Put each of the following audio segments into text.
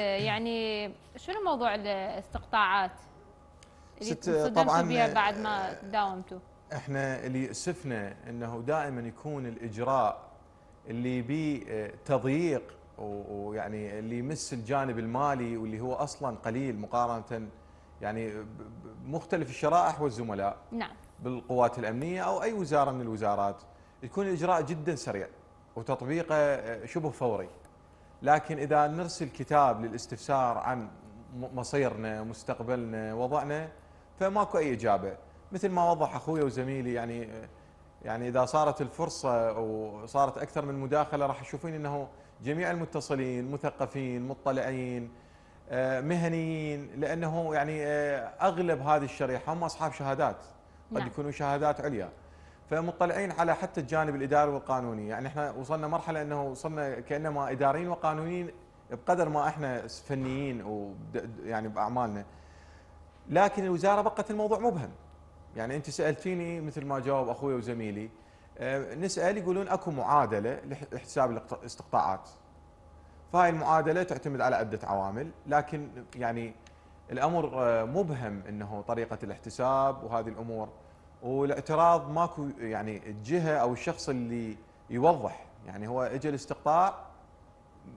يعني شنو موضوع الاستقطاعات اللي صدمتوا بها آه، بعد ما داومتوا؟ احنا اللي يؤسفنا انه دائما يكون الاجراء اللي بيه آه، تضييق ويعني اللي يمس الجانب المالي واللي هو اصلا قليل مقارنه يعني مختلف الشرائح والزملاء نعم بالقوات الامنيه او اي وزاره من الوزارات يكون الاجراء جدا سريع وتطبيقه آه، شبه فوري لكن إذا نرسل كتاب للاستفسار عن مصيرنا مستقبلنا وضعنا فماكو أي إجابة مثل ما وضح أخوي وزميلي يعني يعني إذا صارت الفرصة وصارت أكثر من مداخلة راح تشوفين أنه جميع المتصلين مثقفين مطلعين آه، مهنيين لأنه يعني آه، أغلب هذه الشريحة هم أصحاب شهادات قد نعم. يكونوا شهادات عليا فمطلعين على حتى الجانب الاداري والقانوني يعني احنا وصلنا مرحله انه وصلنا كانما اداريين وقانونيين بقدر ما احنا فنيين ويعني باعمالنا لكن الوزاره بقت الموضوع مبهم يعني انت سالتيني مثل ما جاوب اخوي وزميلي آه، نسال يقولون اكو معادله لحساب الاستقطاعات فهاي المعادله تعتمد على عده عوامل لكن يعني الامر آه، مبهم انه طريقه الاحتساب وهذه الامور والاعتراض ماكو يعني الجهه او الشخص اللي يوضح يعني هو اجى الاستقطاع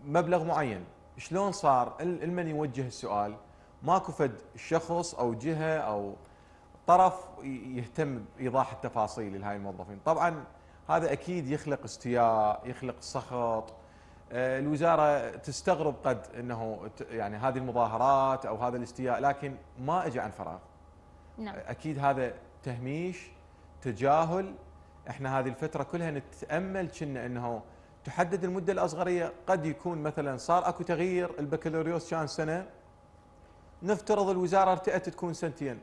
مبلغ معين شلون صار المن يوجه السؤال ماكو فد شخص او جهه او طرف يهتم بايضاح التفاصيل لهاي الموظفين طبعا هذا اكيد يخلق استياء يخلق سخط آه، الوزاره تستغرب قد انه يعني هذه المظاهرات او هذا الاستياء لكن ما اجى عن فراغ نعم. اكيد هذا تهميش تجاهل احنا هذه الفتره كلها نتامل كنا انه تحدد المده الاصغريه قد يكون مثلا صار اكو تغيير البكالوريوس كان سنه نفترض الوزاره ارتأت تكون سنتين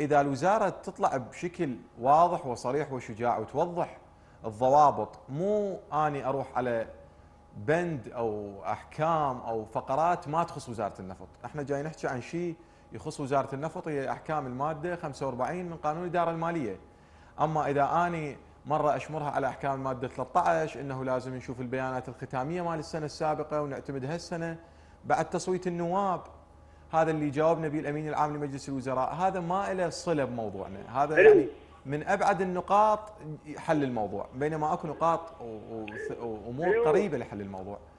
اذا الوزاره تطلع بشكل واضح وصريح وشجاع وتوضح الضوابط مو اني اروح على بند او احكام او فقرات ما تخص وزاره النفط، احنا جاي نحكي عن شيء يخص وزاره النفط هي احكام الماده 45 من قانون الاداره الماليه. اما اذا اني مره اشمرها على احكام الماده 13 انه لازم نشوف البيانات الختاميه مال السنه السابقه ونعتمد هالسنه بعد تصويت النواب هذا اللي جاوبنا به الامين العام لمجلس الوزراء هذا ما له صله بموضوعنا هذا يعني من ابعد النقاط حل الموضوع بينما اكو نقاط وامور قريبه لحل الموضوع